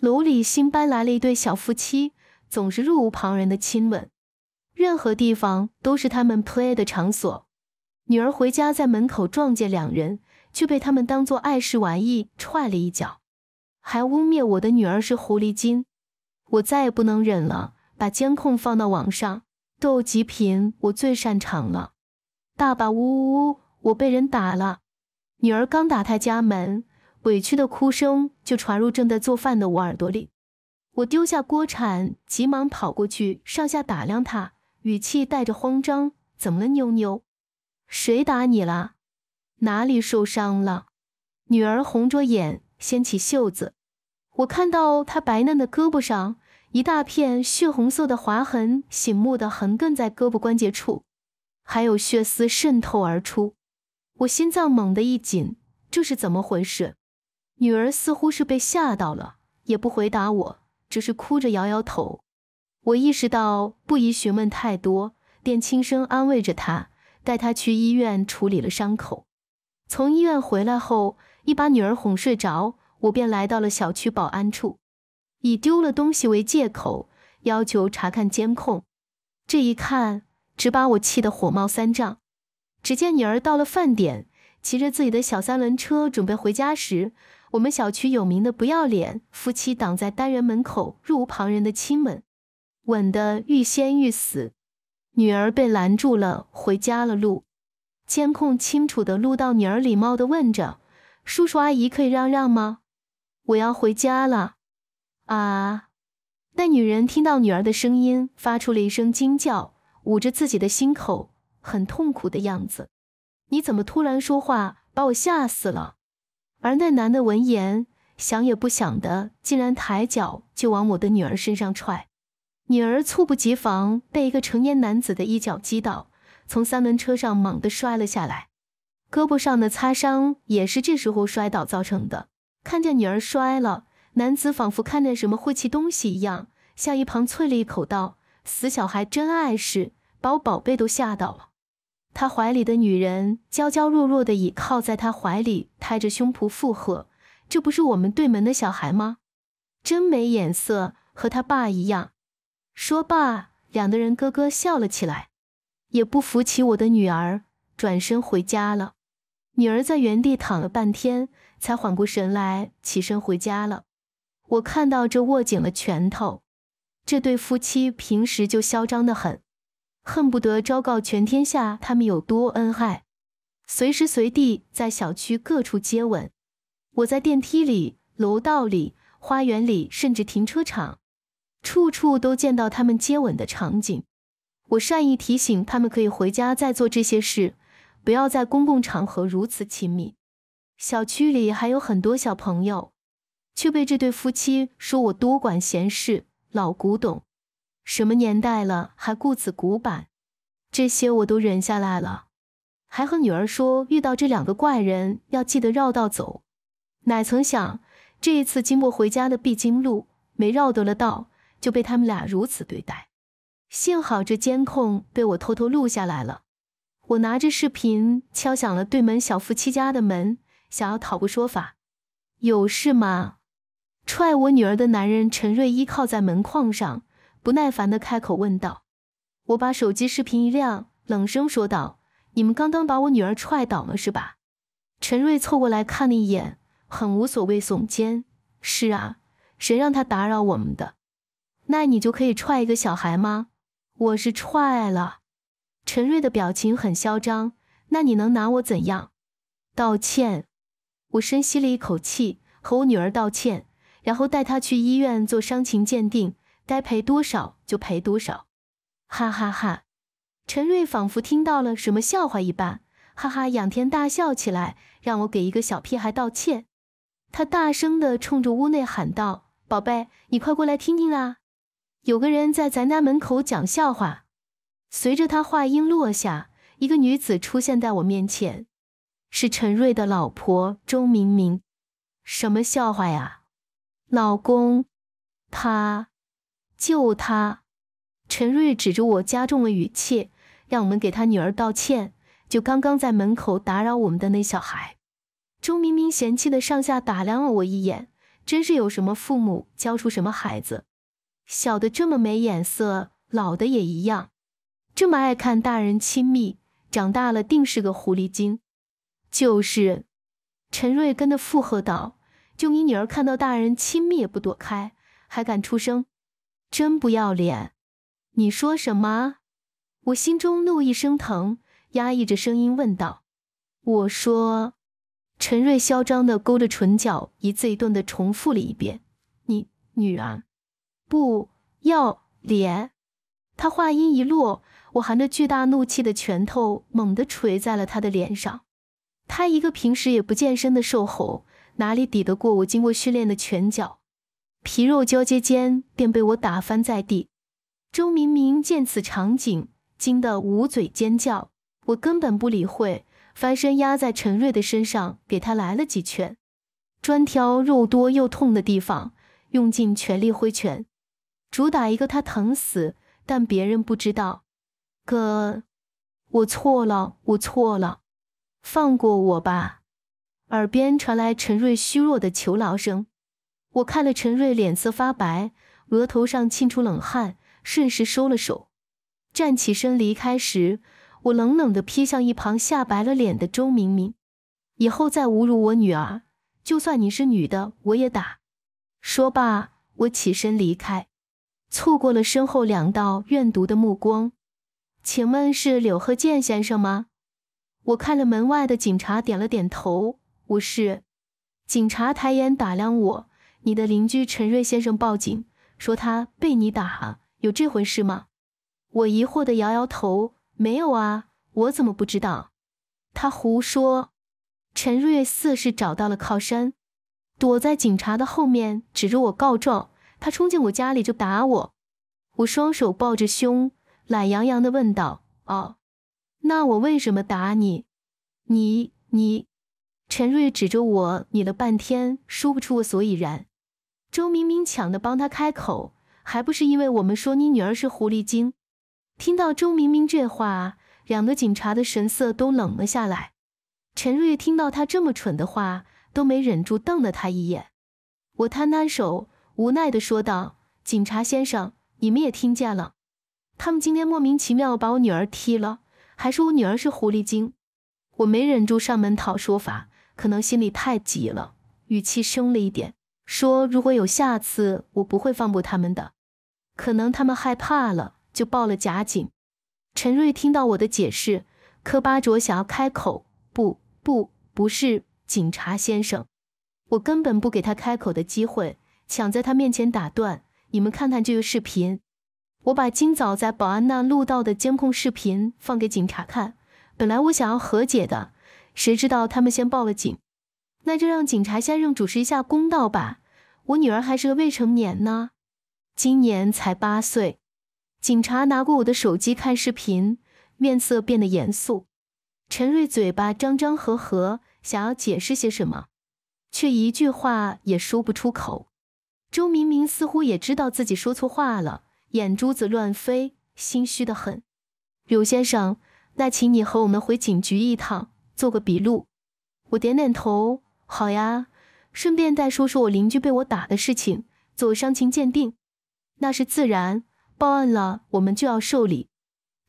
楼里新搬来了一对小夫妻，总是入无旁人的亲吻，任何地方都是他们 play 的场所。女儿回家在门口撞见两人，却被他们当作碍事玩意踹了一脚，还污蔑我的女儿是狐狸精。我再也不能忍了，把监控放到网上斗极品，我最擅长了。爸爸，呜呜呜，我被人打了！女儿刚打开家门。委屈的哭声就传入正在做饭的我耳朵里，我丢下锅铲，急忙跑过去，上下打量她，语气带着慌张：“怎么了，妞妞？谁打你了？哪里受伤了？”女儿红着眼，掀起袖子，我看到她白嫩的胳膊上一大片血红色的划痕，醒目的横亘在胳膊关节处，还有血丝渗透而出。我心脏猛地一紧，这是怎么回事？女儿似乎是被吓到了，也不回答我，只是哭着摇摇头。我意识到不宜询问太多，便轻声安慰着她，带她去医院处理了伤口。从医院回来后，一把女儿哄睡着，我便来到了小区保安处，以丢了东西为借口，要求查看监控。这一看，只把我气得火冒三丈。只见女儿到了饭点，骑着自己的小三轮车准备回家时。我们小区有名的不要脸夫妻挡在单元门口，若无旁人的亲吻，吻得欲仙欲死。女儿被拦住了回家了路，监控清楚的录到女儿礼貌的问着：“叔叔阿姨，可以让让吗？我要回家了。”啊！那女人听到女儿的声音，发出了一声惊叫，捂着自己的心口，很痛苦的样子。你怎么突然说话，把我吓死了！而那男的闻言，想也不想的，竟然抬脚就往我的女儿身上踹。女儿猝不及防，被一个成年男子的一脚击倒，从三轮车上猛地摔了下来，胳膊上的擦伤也是这时候摔倒造成的。看见女儿摔了，男子仿佛看见什么晦气东西一样，向一旁啐了一口道：“死小孩，真碍事，把我宝贝都吓到了。”他怀里的女人娇娇弱弱的倚靠在他怀里，拍着胸脯附和：“这不是我们对门的小孩吗？真没眼色，和他爸一样。”说罢，两个人咯咯笑了起来，也不扶起我的女儿，转身回家了。女儿在原地躺了半天，才缓过神来，起身回家了。我看到这，握紧了拳头。这对夫妻平时就嚣张的很。恨不得昭告全天下，他们有多恩爱，随时随地在小区各处接吻。我在电梯里、楼道里、花园里，甚至停车场，处处都见到他们接吻的场景。我善意提醒他们，可以回家再做这些事，不要在公共场合如此亲密。小区里还有很多小朋友，却被这对夫妻说我多管闲事、老古董。什么年代了，还顾此古板？这些我都忍下来了，还和女儿说遇到这两个怪人要记得绕道走。哪曾想这一次经过回家的必经路，没绕得了道，就被他们俩如此对待。幸好这监控被我偷偷录下来了，我拿着视频敲响了对门小夫妻家的门，想要讨个说法。有事吗？踹我女儿的男人陈瑞依靠在门框上。不耐烦的开口问道：“我把手机视频一亮，冷声说道：‘你们刚刚把我女儿踹倒了是吧？’陈瑞凑过来看了一眼，很无所谓，耸肩：‘是啊，谁让他打扰我们的？那你就可以踹一个小孩吗？我是踹了。’陈瑞的表情很嚣张：‘那你能拿我怎样？道歉？’我深吸了一口气，和我女儿道歉，然后带她去医院做伤情鉴定。”该赔多少就赔多少，哈哈哈！陈瑞仿佛听到了什么笑话一般，哈哈仰天大笑起来。让我给一个小屁孩道歉，他大声地冲着屋内喊道：“宝贝，你快过来听听啊！有个人在咱家门口讲笑话。”随着他话音落下，一个女子出现在我面前，是陈瑞的老婆周明明。什么笑话呀，老公？他。救他！陈瑞指着我，加重了语气，让我们给他女儿道歉。就刚刚在门口打扰我们的那小孩。周明明嫌弃的上下打量了我一眼，真是有什么父母教出什么孩子，小的这么没眼色，老的也一样，这么爱看大人亲密，长大了定是个狐狸精。就是，陈瑞跟着附和道：“就你女儿看到大人亲密也不躲开，还敢出声。”真不要脸！你说什么？我心中怒意升腾，压抑着声音问道：“我说。”陈瑞嚣张的勾着唇角，一字一顿的重复了一遍：“你女人，不要脸！”他话音一落，我含着巨大怒气的拳头猛地捶在了他的脸上。他一个平时也不健身的瘦猴，哪里抵得过我经过训练的拳脚？皮肉交接间，便被我打翻在地。周明明见此场景，惊得捂嘴尖叫。我根本不理会，翻身压在陈瑞的身上，给他来了几拳，专挑肉多又痛的地方，用尽全力挥拳，主打一个他疼死，但别人不知道。哥，我错了，我错了，放过我吧！耳边传来陈瑞虚弱的求饶声。我看了陈瑞，脸色发白，额头上沁出冷汗，顺势收了手，站起身离开时，我冷冷地瞥向一旁吓白了脸的周明明：“以后再侮辱我女儿，就算你是女的，我也打。”说罢，我起身离开，错过了身后两道怨毒的目光。“请问是柳鹤剑先生吗？”我看了门外的警察，点了点头：“我是。”警察抬眼打量我。你的邻居陈瑞先生报警说他被你打有这回事吗？我疑惑的摇摇头，没有啊，我怎么不知道？他胡说。陈瑞似是找到了靠山，躲在警察的后面，指着我告状。他冲进我家里就打我，我双手抱着胸，懒洋洋的问道：“哦，那我为什么打你？你你？”陈瑞指着我，你了半天，说不出个所以然。周明明抢着帮他开口，还不是因为我们说你女儿是狐狸精？听到周明明这话，两个警察的神色都冷了下来。陈瑞听到他这么蠢的话，都没忍住瞪了他一眼。我摊摊手，无奈的说道：“警察先生，你们也听见了，他们今天莫名其妙把我女儿踢了，还说我女儿是狐狸精。我没忍住上门讨说法，可能心里太急了，语气生了一点。”说：“如果有下次，我不会放过他们的。可能他们害怕了，就报了假警。”陈瑞听到我的解释，科巴卓想要开口：“不，不，不是警察先生，我根本不给他开口的机会，抢在他面前打断。你们看看这个视频，我把今早在保安那录到的监控视频放给警察看。本来我想要和解的，谁知道他们先报了警，那就让警察先生主持一下公道吧。”我女儿还是个未成年呢，今年才八岁。警察拿过我的手机看视频，面色变得严肃。陈瑞嘴巴张张合合，想要解释些什么，却一句话也说不出口。周明明似乎也知道自己说错话了，眼珠子乱飞，心虚得很。柳先生，那请你和我们回警局一趟，做个笔录。我点点头，好呀。顺便再说说我邻居被我打的事情，做伤情鉴定，那是自然。报案了，我们就要受理。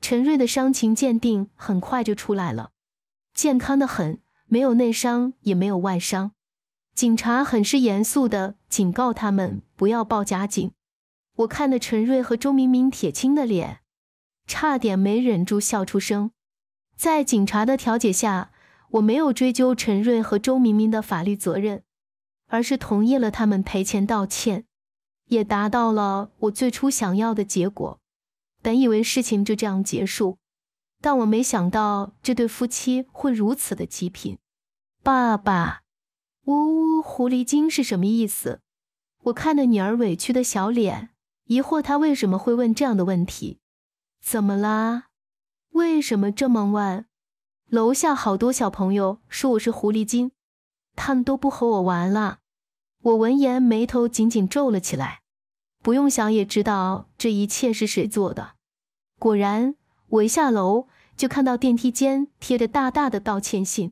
陈瑞的伤情鉴定很快就出来了，健康的很，没有内伤，也没有外伤。警察很是严肃的警告他们不要报假警。我看着陈瑞和周明明铁青的脸，差点没忍住笑出声。在警察的调解下，我没有追究陈瑞和周明明的法律责任。而是同意了他们赔钱道歉，也达到了我最初想要的结果。本以为事情就这样结束，但我没想到这对夫妻会如此的极品。爸爸，呜呜，狐狸精是什么意思？我看着女儿委屈的小脸，疑惑她为什么会问这样的问题。怎么啦？为什么这么问？楼下好多小朋友说我是狐狸精，他们都不和我玩了。我闻言，眉头紧紧皱了起来。不用想，也知道这一切是谁做的。果然，我一下楼就看到电梯间贴着大大的道歉信，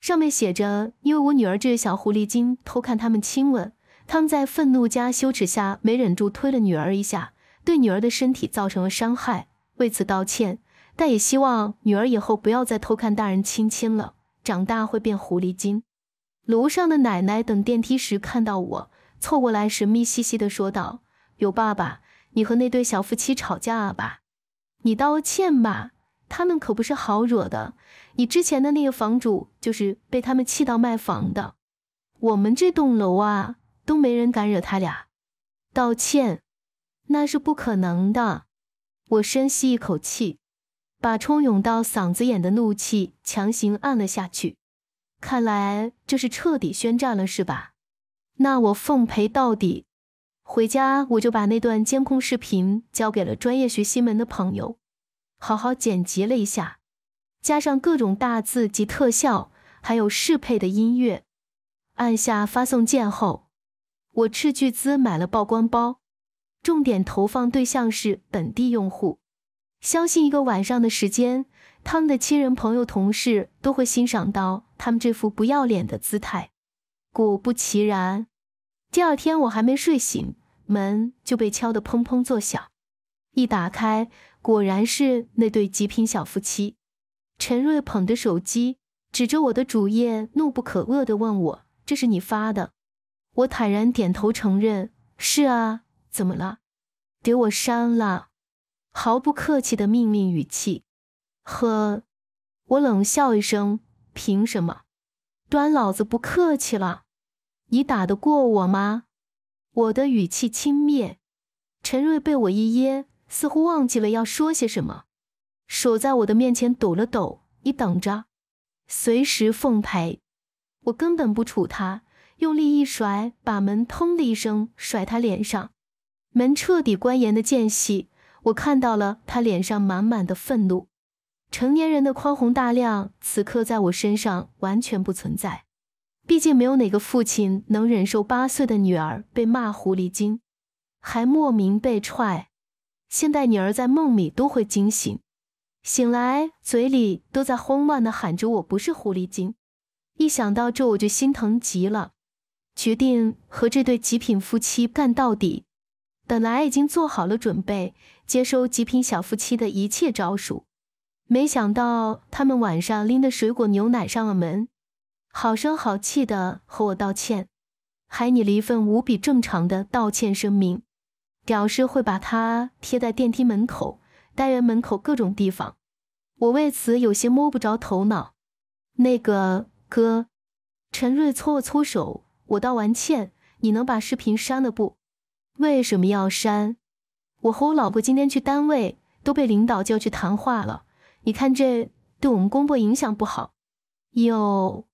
上面写着：“因为我女儿这小狐狸精偷看他们亲吻，他们在愤怒加羞耻下没忍住推了女儿一下，对女儿的身体造成了伤害，为此道歉。但也希望女儿以后不要再偷看大人亲亲了，长大会变狐狸精。”楼上的奶奶等电梯时看到我，凑过来神秘兮兮地说道：“有爸爸，你和那对小夫妻吵架吧，你道歉吧，他们可不是好惹的。你之前的那个房主就是被他们气到卖房的。我们这栋楼啊，都没人敢惹他俩。道歉？那是不可能的。”我深吸一口气，把冲涌到嗓子眼的怒气强行按了下去。看来这是彻底宣战了，是吧？那我奉陪到底。回家我就把那段监控视频交给了专业学新闻的朋友，好好剪辑了一下，加上各种大字及特效，还有适配的音乐。按下发送键后，我斥巨资买了曝光包，重点投放对象是本地用户。相信一个晚上的时间，他们的亲人、朋友、同事都会欣赏到。他们这副不要脸的姿态，果不其然，第二天我还没睡醒，门就被敲得砰砰作响。一打开，果然是那对极品小夫妻。陈瑞捧着手机，指着我的主页，怒不可遏地问我：“这是你发的？”我坦然点头承认：“是啊。”“怎么了？给我删了！”毫不客气的命令语气。呵，我冷笑一声。凭什么，端老子不客气了！你打得过我吗？我的语气轻蔑。陈瑞被我一噎，似乎忘记了要说些什么，手在我的面前抖了抖。你等着，随时奉陪。我根本不处他，用力一甩，把门砰的一声甩他脸上。门彻底关严的间隙，我看到了他脸上满满的愤怒。成年人的宽宏大量，此刻在我身上完全不存在。毕竟没有哪个父亲能忍受八岁的女儿被骂狐狸精，还莫名被踹。现代女儿在梦里都会惊醒，醒来嘴里都在慌乱地喊着“我不是狐狸精”。一想到这，我就心疼极了，决定和这对极品夫妻干到底。本来已经做好了准备，接收极品小夫妻的一切招数。没想到他们晚上拎的水果牛奶上了门，好声好气的和我道歉，还拟了一份无比正常的道歉声明，表示会把它贴在电梯门口、单元门口各种地方。我为此有些摸不着头脑。那个哥，陈瑞搓了搓手，我道完歉，你能把视频删了不？为什么要删？我和我老婆今天去单位都被领导叫去谈话了。你看，这对我们公婆影响不好。哟，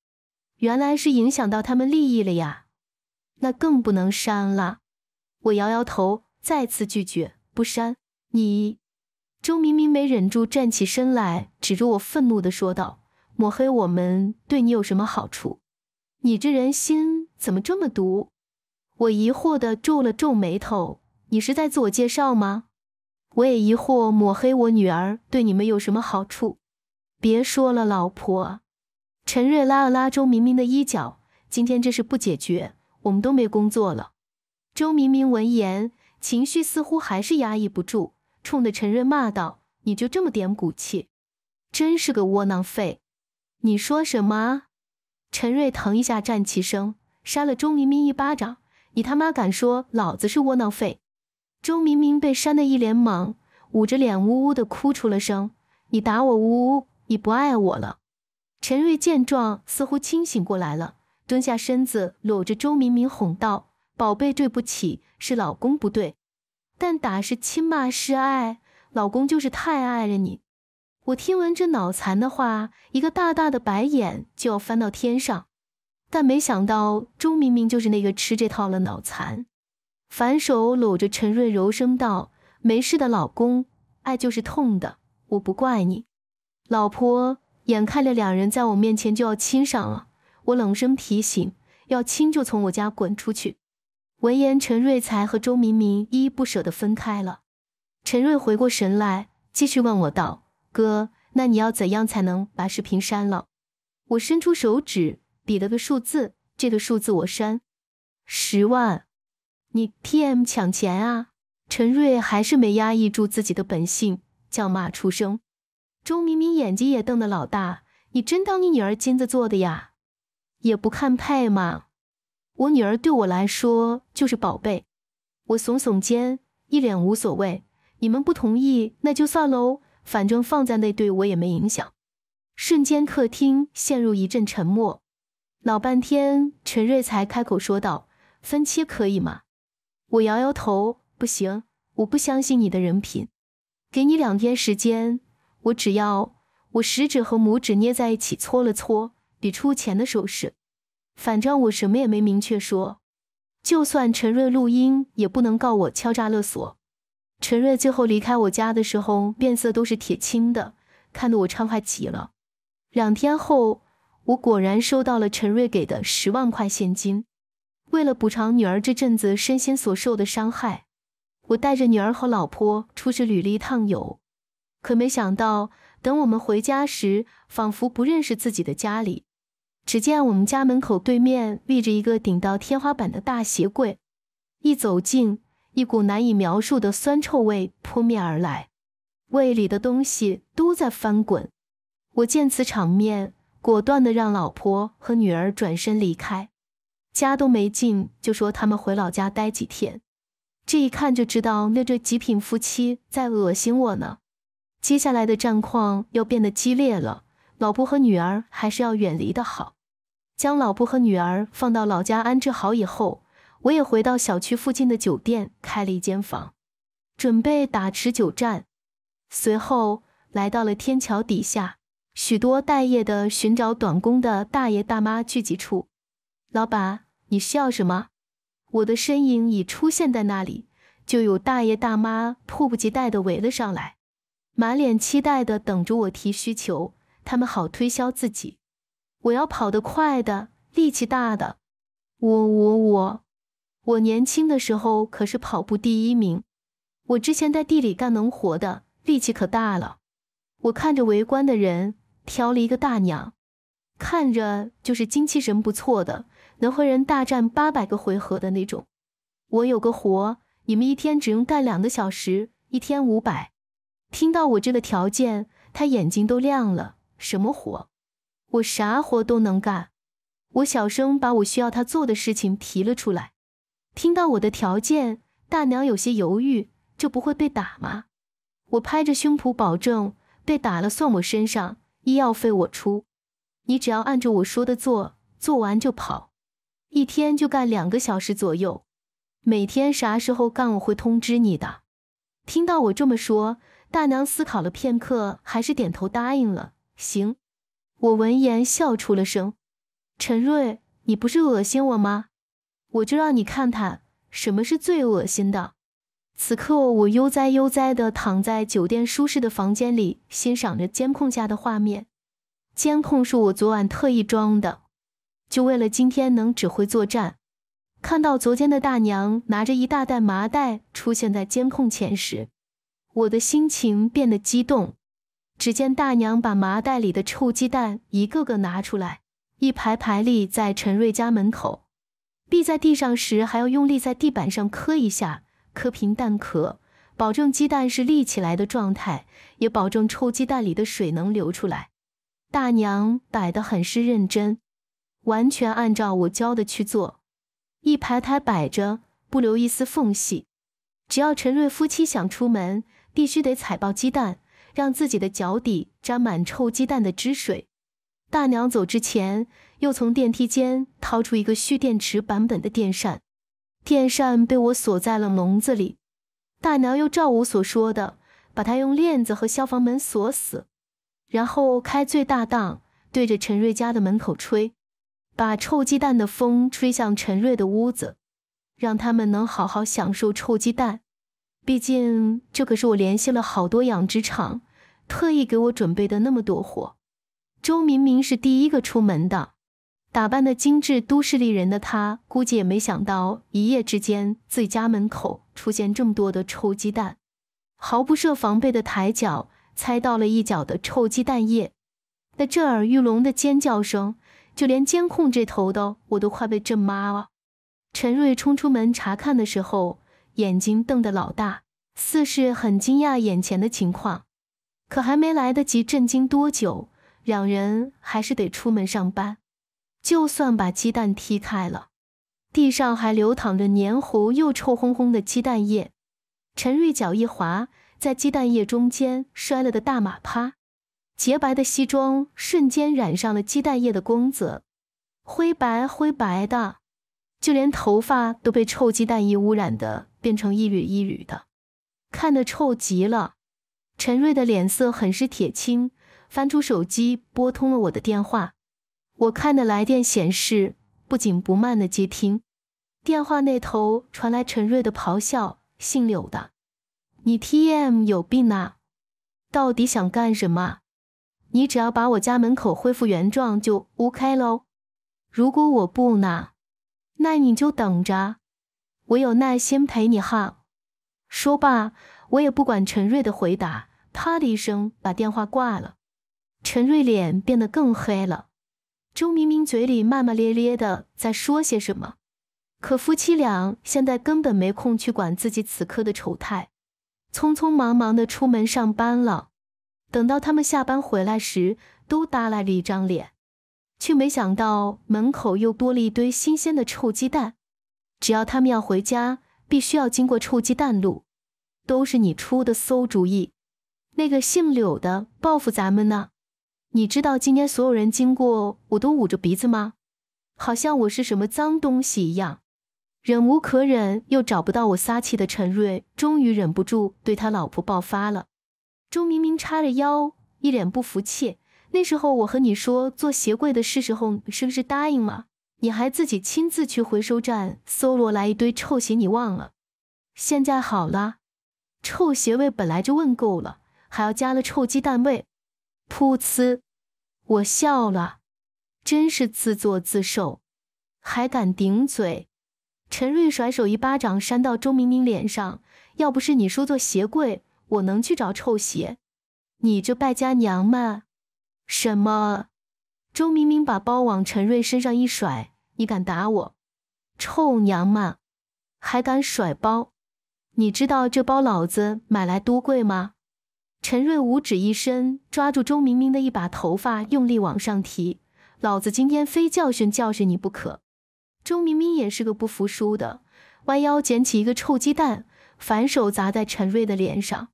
原来是影响到他们利益了呀，那更不能删了。我摇摇头，再次拒绝，不删。你，周明明没忍住，站起身来，指着我，愤怒地说道：“抹黑我们，对你有什么好处？你这人心怎么这么毒？”我疑惑地皱了皱眉头：“你是在自我介绍吗？”我也疑惑，抹黑我女儿对你们有什么好处？别说了，老婆。陈瑞拉了拉周明明的衣角，今天这事不解决，我们都没工作了。周明明闻言，情绪似乎还是压抑不住，冲着陈瑞骂道：“你就这么点骨气，真是个窝囊废！”你说什么？陈瑞腾一下站起身，扇了周明明一巴掌：“你他妈敢说老子是窝囊废？”周明明被扇得一脸懵，捂着脸呜呜地哭出了声：“你打我，呜呜，你不爱我了。”陈瑞见状，似乎清醒过来了，蹲下身子搂着周明明哄道：“宝贝，对不起，是老公不对，但打是亲，骂是爱，老公就是太爱了你。”我听闻这脑残的话，一个大大的白眼就要翻到天上，但没想到周明明就是那个吃这套了脑残。反手搂着陈瑞，柔声道：“没事的，老公，爱就是痛的，我不怪你。”老婆，眼看着两人在我面前就要亲上了，我冷声提醒：“要亲就从我家滚出去。”闻言，陈瑞才和周明明依依不舍地分开了。陈瑞回过神来，继续问我道：“哥，那你要怎样才能把视频删了？”我伸出手指，比了个数字：“这个数字我删，十万。”你 T M 抢钱啊！陈瑞还是没压抑住自己的本性，叫骂出声。周明明眼睛也瞪得老大，你真当你女儿金子做的呀？也不看配吗？我女儿对我来说就是宝贝。我耸耸肩，一脸无所谓。你们不同意，那就算喽，反正放在那对我也没影响。瞬间，客厅陷入一阵沉默。老半天，陈瑞才开口说道：“分期可以吗？”我摇摇头，不行，我不相信你的人品。给你两天时间，我只要我食指和拇指捏在一起搓了搓，比出钱的手势。反正我什么也没明确说，就算陈瑞录音，也不能告我敲诈勒索。陈瑞最后离开我家的时候，面色都是铁青的，看得我畅快极了。两天后，我果然收到了陈瑞给的十万块现金。为了补偿女儿这阵子身心所受的伤害，我带着女儿和老婆出去旅了一趟游。可没想到，等我们回家时，仿佛不认识自己的家里。只见我们家门口对面立着一个顶到天花板的大鞋柜，一走近，一股难以描述的酸臭味扑面而来，胃里的东西都在翻滚。我见此场面，果断地让老婆和女儿转身离开。家都没进，就说他们回老家待几天。这一看就知道那对极品夫妻在恶心我呢。接下来的战况又变得激烈了，老婆和女儿还是要远离的好。将老婆和女儿放到老家安置好以后，我也回到小区附近的酒店开了一间房，准备打持久战。随后来到了天桥底下，许多待业的、寻找短工的大爷大妈聚集处，老板。你笑什么？我的身影已出现在那里，就有大爷大妈迫不及待的围了上来，满脸期待的等着我提需求，他们好推销自己。我要跑得快的，力气大的。我我我，我年轻的时候可是跑步第一名。我之前在地里干农活的，力气可大了。我看着围观的人，挑了一个大娘，看着就是精气神不错的。能和人大战八百个回合的那种。我有个活，你们一天只用干两个小时，一天五百。听到我这个条件，他眼睛都亮了。什么活？我啥活都能干。我小声把我需要他做的事情提了出来。听到我的条件，大娘有些犹豫。就不会被打吗？我拍着胸脯保证，被打了算我身上，医药费我出。你只要按照我说的做，做完就跑。一天就干两个小时左右，每天啥时候干我会通知你的。听到我这么说，大娘思考了片刻，还是点头答应了。行，我闻言笑出了声。陈瑞，你不是恶心我吗？我就让你看看什么是最恶心的。此刻，我悠哉悠哉地躺在酒店舒适的房间里，欣赏着监控下的画面。监控是我昨晚特意装的。就为了今天能指挥作战，看到昨天的大娘拿着一大袋麻袋出现在监控前时，我的心情变得激动。只见大娘把麻袋里的臭鸡蛋一个个拿出来，一排排立在陈瑞家门口。立在地上时，还要用力在地板上磕一下，磕平蛋壳，保证鸡蛋是立起来的状态，也保证臭鸡蛋里的水能流出来。大娘摆得很是认真。完全按照我教的去做，一排台摆着，不留一丝缝隙。只要陈瑞夫妻想出门，必须得踩爆鸡蛋，让自己的脚底沾满臭鸡蛋的汁水。大娘走之前，又从电梯间掏出一个蓄电池版本的电扇，电扇被我锁在了笼子里。大娘又照我所说的，把它用链子和消防门锁死，然后开最大档，对着陈瑞家的门口吹。把臭鸡蛋的风吹向陈瑞的屋子，让他们能好好享受臭鸡蛋。毕竟这可是我联系了好多养殖场，特意给我准备的那么多货。周明明是第一个出门的，打扮的精致都市丽人的她，估计也没想到一夜之间自己家门口出现这么多的臭鸡蛋，毫不设防备的抬脚踩到了一脚的臭鸡蛋液，那震耳欲聋的尖叫声。就连监控这头的我都快被震麻了。陈瑞冲出门查看的时候，眼睛瞪得老大，似是很惊讶眼前的情况。可还没来得及震惊多久，两人还是得出门上班。就算把鸡蛋踢开了，地上还流淌着黏糊又臭烘烘的鸡蛋液。陈瑞脚一滑，在鸡蛋液中间摔了个大马趴。洁白的西装瞬间染上了鸡蛋液的光泽，灰白灰白的，就连头发都被臭鸡蛋液污染的变成一缕一缕的，看的臭极了。陈瑞的脸色很是铁青，翻出手机拨通了我的电话，我看的来电显示，不紧不慢的接听。电话那头传来陈瑞的咆哮：“姓柳的，你 TM 有病啊！到底想干什么？”你只要把我家门口恢复原状就 OK 喽。如果我不呢，那你就等着，我有耐心陪你哈。说罢，我也不管陈瑞的回答，啪的一声把电话挂了。陈瑞脸变得更黑了。周明明嘴里骂骂咧咧的在说些什么，可夫妻俩现在根本没空去管自己此刻的丑态，匆匆忙忙的出门上班了。等到他们下班回来时，都耷拉着一张脸，却没想到门口又多了一堆新鲜的臭鸡蛋。只要他们要回家，必须要经过臭鸡蛋路。都是你出的馊主意，那个姓柳的报复咱们呢？你知道今天所有人经过我都捂着鼻子吗？好像我是什么脏东西一样。忍无可忍又找不到我撒气的陈瑞，终于忍不住对他老婆爆发了。周明明叉着腰，一脸不服气。那时候我和你说做鞋柜的是时候，你是不是答应了？你还自己亲自去回收站搜罗来一堆臭鞋，你忘了？现在好了，臭鞋味本来就问够了，还要加了臭鸡蛋味。噗呲！我笑了，真是自作自受，还敢顶嘴！陈瑞甩手一巴掌扇到周明明脸上。要不是你说做鞋柜，我能去找臭鞋？你这败家娘们！什么？周明明把包往陈瑞身上一甩，你敢打我，臭娘们，还敢甩包？你知道这包老子买来多贵吗？陈瑞五指一伸，抓住周明明的一把头发，用力往上提，老子今天非教训教训你不可。周明明也是个不服输的，弯腰捡起一个臭鸡蛋，反手砸在陈瑞的脸上。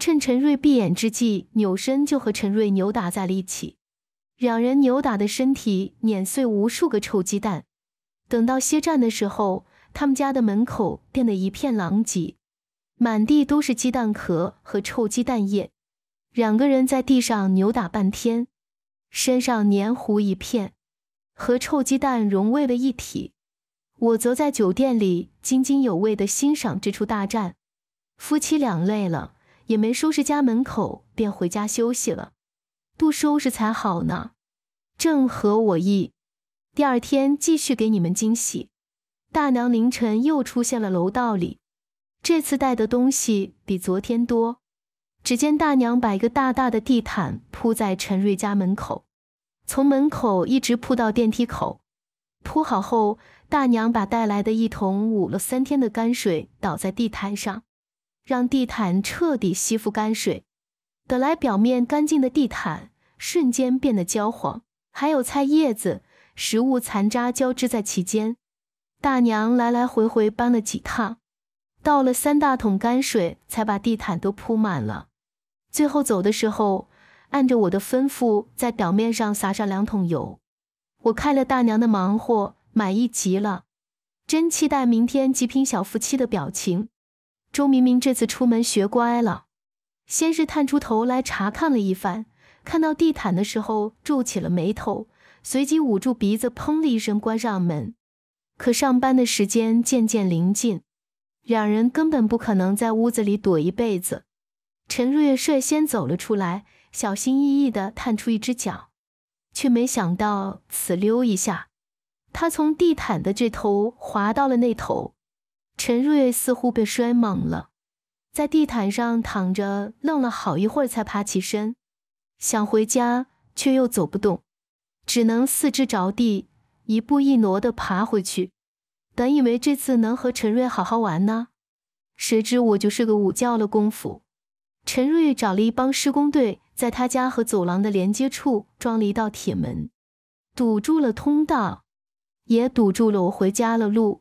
趁陈瑞闭眼之际，扭身就和陈瑞扭打在了一起。两人扭打的身体碾碎无数个臭鸡蛋。等到歇战的时候，他们家的门口变得一片狼藉，满地都是鸡蛋壳和臭鸡蛋液。两个人在地上扭打半天，身上黏糊一片，和臭鸡蛋融为了一体。我则在酒店里津津有味地欣赏这出大战。夫妻俩累了。也没收拾家门口，便回家休息了。不收拾才好呢，正合我意。第二天继续给你们惊喜。大娘凌晨又出现了楼道里，这次带的东西比昨天多。只见大娘把一个大大的地毯铺在陈瑞家门口，从门口一直铺到电梯口。铺好后，大娘把带来的一桶捂了三天的泔水倒在地毯上。让地毯彻底吸附干水，本来表面干净的地毯瞬间变得焦黄，还有菜叶子、食物残渣交织在其间。大娘来来回回搬了几趟，倒了三大桶干水，才把地毯都铺满了。最后走的时候，按着我的吩咐，在表面上撒上两桶油。我看了大娘的忙活，满意极了，真期待明天极品小夫妻的表情。周明明这次出门学乖了，先是探出头来查看了一番，看到地毯的时候皱起了眉头，随即捂住鼻子，砰的一声关上门。可上班的时间渐渐临近，两人根本不可能在屋子里躲一辈子。陈瑞率先走了出来，小心翼翼的探出一只脚，却没想到此溜一下，他从地毯的这头滑到了那头。陈瑞似乎被摔懵了，在地毯上躺着，愣了好一会儿才爬起身。想回家，却又走不动，只能四肢着地，一步一挪地爬回去。本以为这次能和陈瑞好好玩呢，谁知我就是个午觉的功夫。陈瑞找了一帮施工队，在他家和走廊的连接处装了一道铁门，堵住了通道，也堵住了我回家的路。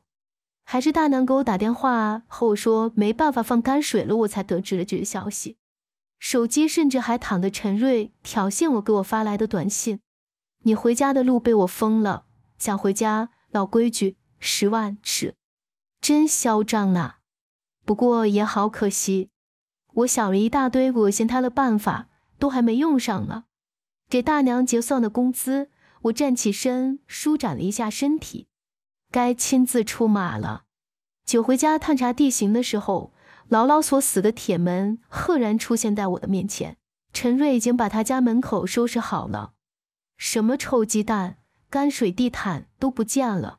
还是大娘给我打电话和我说没办法放干水了，我才得知了这个消息。手机甚至还躺着陈瑞挑衅我给我发来的短信：“你回家的路被我封了，想回家老规矩十万尺，真嚣张啊！”不过也好，可惜我想了一大堆恶心他的办法，都还没用上呢。给大娘结算的工资，我站起身，舒展了一下身体。该亲自出马了。酒回家探查地形的时候，牢牢锁死的铁门赫然出现在我的面前。陈瑞已经把他家门口收拾好了，什么臭鸡蛋、泔水、地毯都不见了。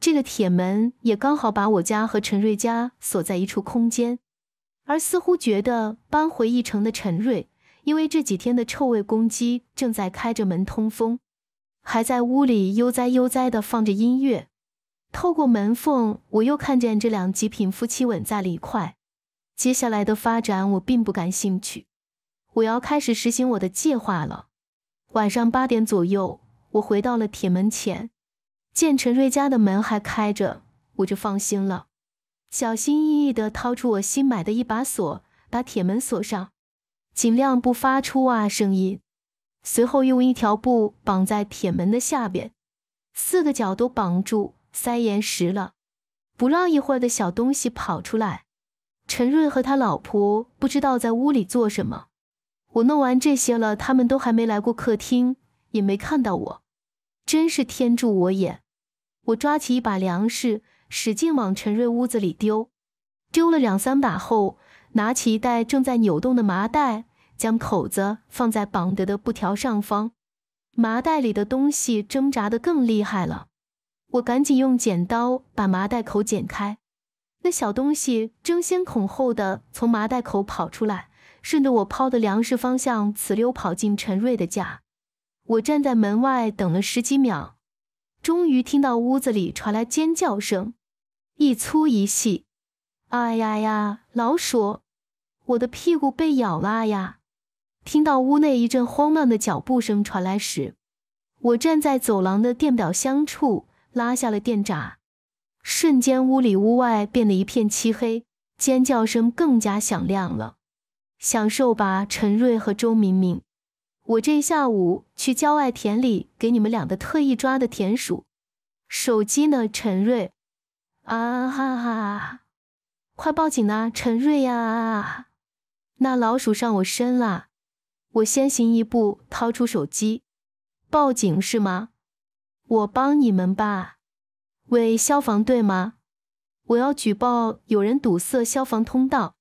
这个铁门也刚好把我家和陈瑞家锁在一处空间。而似乎觉得搬回一城的陈瑞，因为这几天的臭味攻击，正在开着门通风，还在屋里悠哉悠哉地放着音乐。透过门缝，我又看见这两极品夫妻吻在了一块。接下来的发展我并不感兴趣。我要开始实行我的计划了。晚上八点左右，我回到了铁门前，见陈瑞家的门还开着，我就放心了。小心翼翼地掏出我新买的一把锁，把铁门锁上，尽量不发出啊声音。随后用一条布绑在铁门的下边，四个角都绑住。塞严实了，不让一会儿的小东西跑出来。陈瑞和他老婆不知道在屋里做什么。我弄完这些了，他们都还没来过客厅，也没看到我。真是天助我也！我抓起一把粮食，使劲往陈瑞屋子里丢。丢了两三把后，拿起一袋正在扭动的麻袋，将口子放在绑得的布条上方。麻袋里的东西挣扎得更厉害了。我赶紧用剪刀把麻袋口剪开，那小东西争先恐后的从麻袋口跑出来，顺着我抛的粮食方向呲溜跑进陈瑞的家。我站在门外等了十几秒，终于听到屋子里传来尖叫声，一粗一细，“哎呀呀，老鼠，我的屁股被咬了啊呀！”听到屋内一阵慌乱的脚步声传来时，我站在走廊的电表箱处。拉下了电闸，瞬间屋里屋外变得一片漆黑，尖叫声更加响亮了。享受吧，陈瑞和周明明，我这一下午去郊外田里给你们两个特意抓的田鼠。手机呢，陈瑞？啊哈哈！快报警啊，陈瑞啊！那老鼠上我身了，我先行一步掏出手机，报警是吗？我帮你们吧，为消防队吗？我要举报有人堵塞消防通道。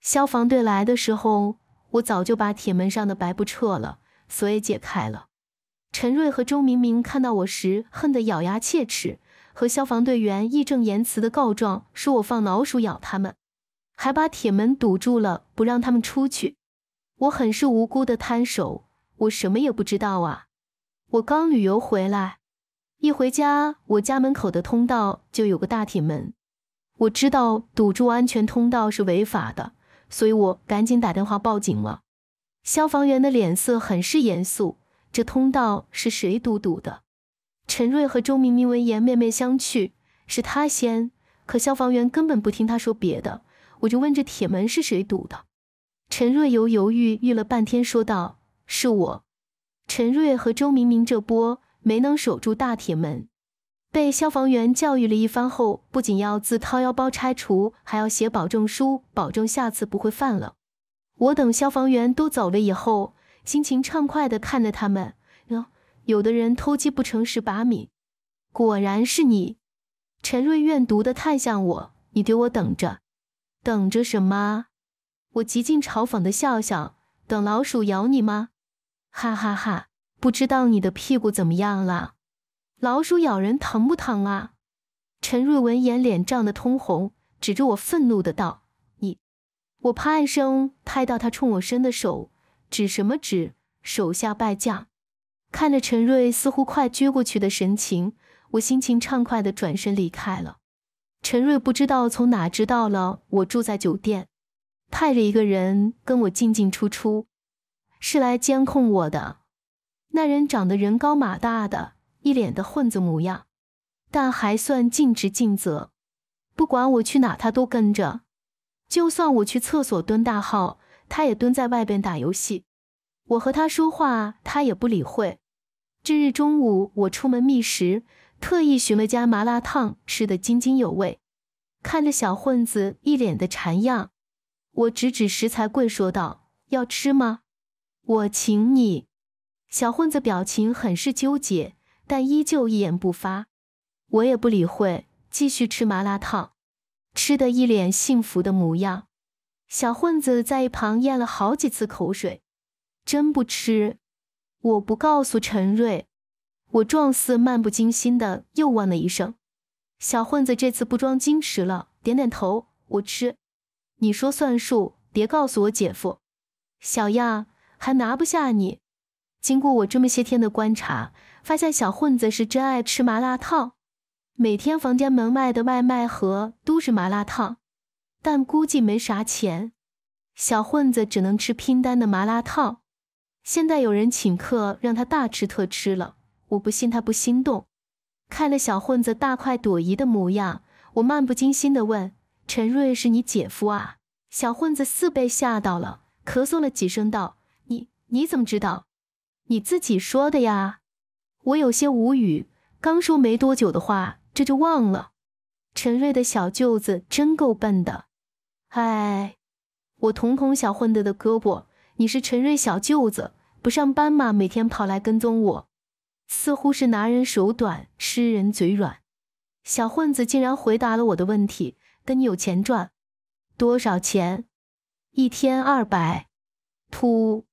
消防队来的时候，我早就把铁门上的白布撤了，所以解开了。陈瑞和周明明看到我时，恨得咬牙切齿，和消防队员义正言辞的告状，说我放老鼠咬他们，还把铁门堵住了，不让他们出去。我很是无辜的摊手，我什么也不知道啊，我刚旅游回来。一回家，我家门口的通道就有个大铁门。我知道堵住安全通道是违法的，所以我赶紧打电话报警了。消防员的脸色很是严肃，这通道是谁堵堵的？陈瑞和周明明闻言面面相觑。是他先，可消防员根本不听他说别的，我就问这铁门是谁堵的。陈瑞犹犹豫豫了半天，说道：“是我。”陈瑞和周明明这波。没能守住大铁门，被消防员教育了一番后，不仅要自掏腰包拆除，还要写保证书，保证下次不会犯了。我等消防员都走了以后，心情畅快的看着他们哟。有的人偷鸡不成蚀把米，果然是你，陈瑞怨毒的看向我，你给我等着，等着什么？我极尽嘲讽的笑笑，等老鼠咬你吗？哈哈哈。不知道你的屁股怎么样了？老鼠咬人疼不疼啊？陈瑞闻言，脸涨得通红，指着我，愤怒的道：“你！”我啪一声拍到他冲我伸的手，指什么指？手下败将。看着陈瑞似乎快撅过去的神情，我心情畅快的转身离开了。陈瑞不知道从哪知道了我住在酒店，派了一个人跟我进进出出，是来监控我的。那人长得人高马大，的一脸的混子模样，但还算尽职尽责。不管我去哪，他都跟着；就算我去厕所蹲大号，他也蹲在外边打游戏。我和他说话，他也不理会。这日中午，我出门觅食，特意寻了家麻辣烫，吃得津津有味。看着小混子一脸的馋样，我指指食材柜，说道：“要吃吗？我请你。”小混子表情很是纠结，但依旧一言不发。我也不理会，继续吃麻辣烫，吃的一脸幸福的模样。小混子在一旁咽了好几次口水，真不吃。我不告诉陈瑞。我装似漫不经心的又问了一声。小混子这次不装矜持了，点点头，我吃。你说算数，别告诉我姐夫。小样，还拿不下你。经过我这么些天的观察，发现小混子是真爱吃麻辣烫，每天房间门外的外卖盒都是麻辣烫，但估计没啥钱，小混子只能吃拼单的麻辣烫。现在有人请客，让他大吃特吃了，我不信他不心动。看了小混子大快朵颐的模样，我漫不经心地问：“陈瑞是你姐夫啊？”小混子似被吓到了，咳嗽了几声，道：“你你怎么知道？”你自己说的呀，我有些无语。刚说没多久的话，这就忘了。陈瑞的小舅子真够笨的，哎，我捅捅小混子的胳膊。你是陈瑞小舅子，不上班吗？每天跑来跟踪我，似乎是拿人手短，吃人嘴软。小混子竟然回答了我的问题，跟你有钱赚，多少钱？一天二百，突。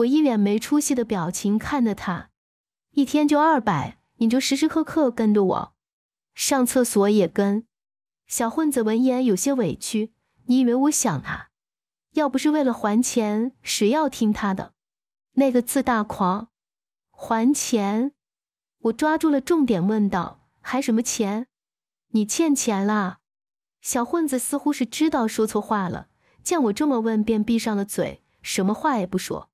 我一脸没出息的表情看着他，一天就二百，你就时时刻刻跟着我，上厕所也跟。小混子闻言有些委屈，你以为我想啊？要不是为了还钱，谁要听他的那个自大狂？还钱？我抓住了重点，问道：还什么钱？你欠钱啦？小混子似乎是知道说错话了，见我这么问，便闭上了嘴，什么话也不说。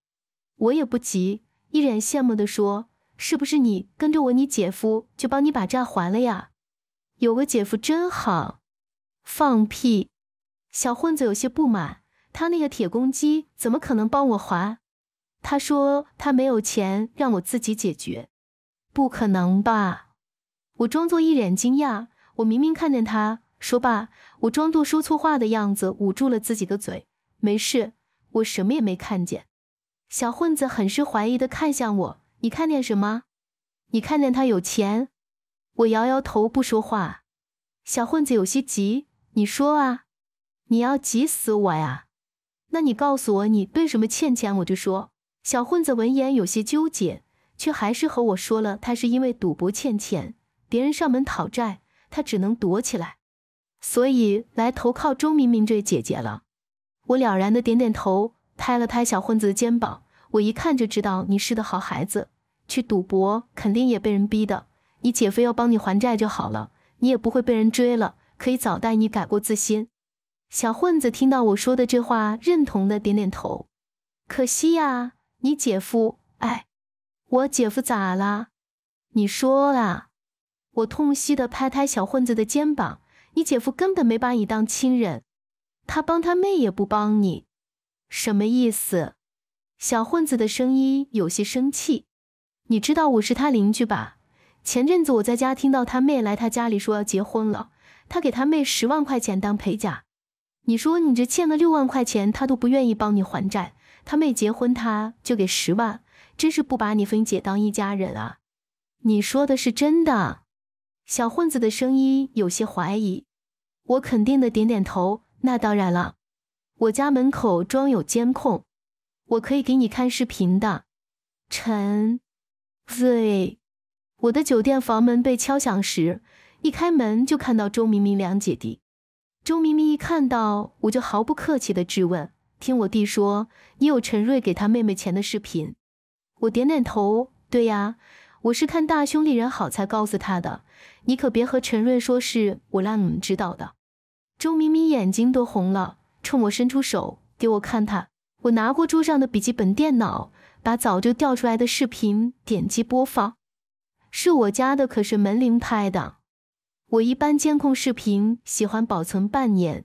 我也不急，一脸羡慕地说：“是不是你跟着我，你姐夫就帮你把债还了呀？有个姐夫真好。”放屁！小混子有些不满，他那个铁公鸡怎么可能帮我还？他说他没有钱，让我自己解决。不可能吧？我装作一脸惊讶，我明明看见他说罢，我装作说错话的样子，捂住了自己的嘴。没事，我什么也没看见。小混子很是怀疑的看向我：“你看见什么？你看见他有钱？”我摇摇头，不说话。小混子有些急：“你说啊，你要急死我呀！那你告诉我，你为什么欠钱？我就说。”小混子闻言有些纠结，却还是和我说了：“他是因为赌博欠钱，别人上门讨债，他只能躲起来，所以来投靠周明明这姐姐了。”我了然的点点头。拍了拍小混子的肩膀，我一看就知道你是个好孩子。去赌博肯定也被人逼的，你姐夫要帮你还债就好了，你也不会被人追了，可以早带你改过自新。小混子听到我说的这话，认同的点点头。可惜呀，你姐夫，哎，我姐夫咋啦？你说啊！我痛惜的拍拍小混子的肩膀，你姐夫根本没把你当亲人，他帮他妹也不帮你。什么意思？小混子的声音有些生气。你知道我是他邻居吧？前阵子我在家听到他妹来他家里说要结婚了，他给他妹十万块钱当陪嫁。你说你这欠了六万块钱，他都不愿意帮你还债。他妹结婚他就给十万，真是不把你芬姐当一家人啊！你说的是真的？小混子的声音有些怀疑。我肯定的点点头。那当然了。我家门口装有监控，我可以给你看视频的。陈瑞，我的酒店房门被敲响时，一开门就看到周明明两姐弟。周明明一看到我就毫不客气的质问：“听我弟说，你有陈瑞给他妹妹钱的视频。”我点点头：“对呀，我是看大兄弟人好才告诉他的。你可别和陈瑞说是我让你们知道的。”周明明眼睛都红了。冲我伸出手，给我看他。我拿过桌上的笔记本电脑，把早就调出来的视频点击播放。是我家的，可是门铃拍的。我一般监控视频喜欢保存半年，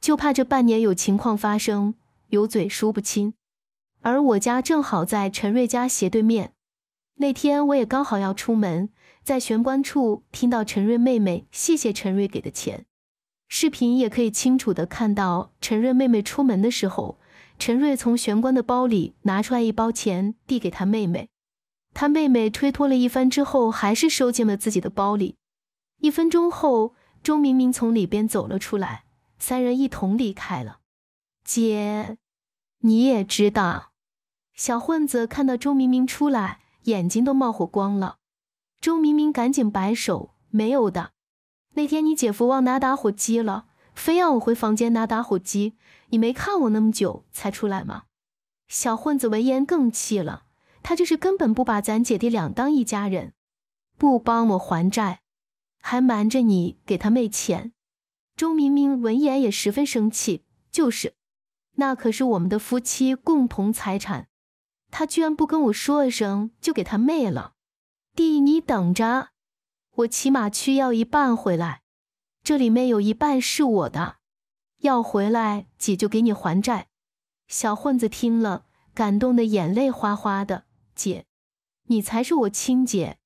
就怕这半年有情况发生，有嘴说不清。而我家正好在陈瑞家斜对面。那天我也刚好要出门，在玄关处听到陈瑞妹妹谢谢陈瑞给的钱。视频也可以清楚的看到，陈瑞妹妹出门的时候，陈瑞从玄关的包里拿出来一包钱，递给他妹妹。他妹妹推脱了一番之后，还是收进了自己的包里。一分钟后，周明明从里边走了出来，三人一同离开了。姐，你也知道，小混子看到周明明出来，眼睛都冒火光了。周明明赶紧摆手，没有的。那天你姐夫忘拿打火机了，非要我回房间拿打火机。你没看我那么久才出来吗？小混子闻言更气了，他就是根本不把咱姐弟俩当一家人，不帮我还债，还瞒着你给他妹钱。周明明闻言也十分生气，就是，那可是我们的夫妻共同财产，他居然不跟我说一声就给他妹了。弟，你等着。我起码去，要一半回来，这里面有一半是我的，要回来，姐就给你还债。小混子听了，感动的眼泪哗哗的。姐，你才是我亲姐，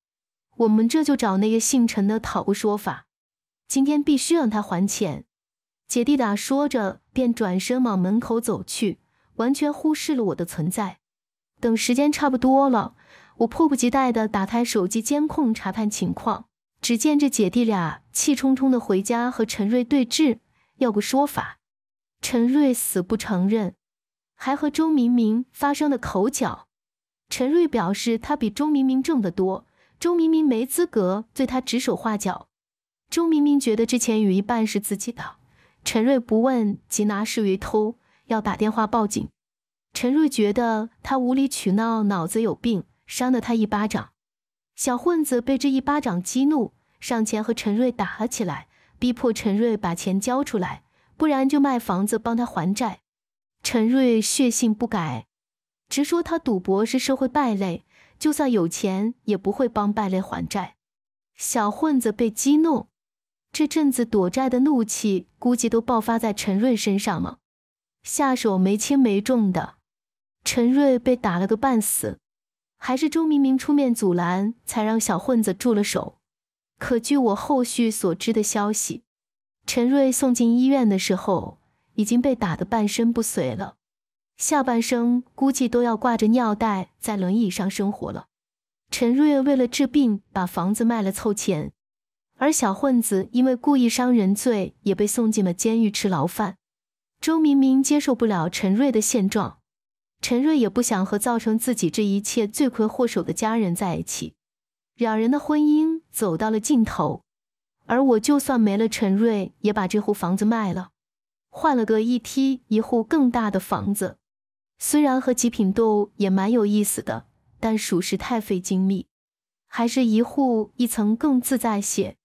我们这就找那个姓陈的讨个说法，今天必须让他还钱。姐弟俩说着，便转身往门口走去，完全忽视了我的存在。等时间差不多了，我迫不及待地打开手机监控，查看情况。只见这姐弟俩气冲冲的回家和陈瑞对峙，要个说法。陈瑞死不承认，还和周明明发生了口角。陈瑞表示他比周明明挣得多，周明明没资格对他指手画脚。周明明觉得之前有一半是自己的，陈瑞不问即拿是为偷，要打电话报警。陈瑞觉得他无理取闹，脑子有病，扇了他一巴掌。小混子被这一巴掌激怒，上前和陈瑞打了起来，逼迫陈瑞把钱交出来，不然就卖房子帮他还债。陈瑞血性不改，直说他赌博是社会败类，就算有钱也不会帮败类还债。小混子被激怒，这阵子躲债的怒气估计都爆发在陈瑞身上了，下手没轻没重的，陈瑞被打了个半死。还是周明明出面阻拦，才让小混子住了手。可据我后续所知的消息，陈瑞送进医院的时候已经被打得半身不遂了，下半生估计都要挂着尿袋在轮椅上生活了。陈瑞为了治病，把房子卖了凑钱，而小混子因为故意伤人罪，也被送进了监狱吃牢饭。周明明接受不了陈瑞的现状。陈瑞也不想和造成自己这一切罪魁祸首的家人在一起，两人的婚姻走到了尽头。而我就算没了陈瑞，也把这户房子卖了，换了个一梯一户更大的房子。虽然和极品豆也蛮有意思的，但属实太费精力，还是一户一层更自在些。